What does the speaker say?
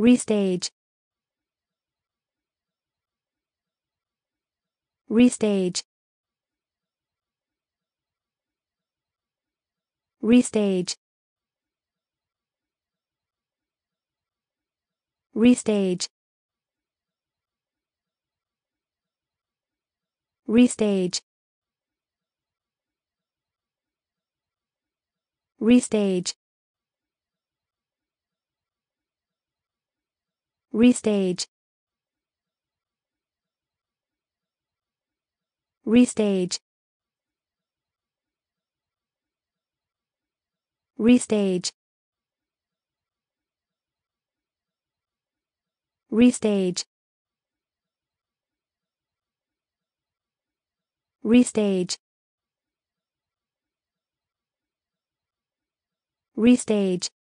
restage restage restage restage restage restage Restage. Restage. Restage. Restage. Restage. Restage.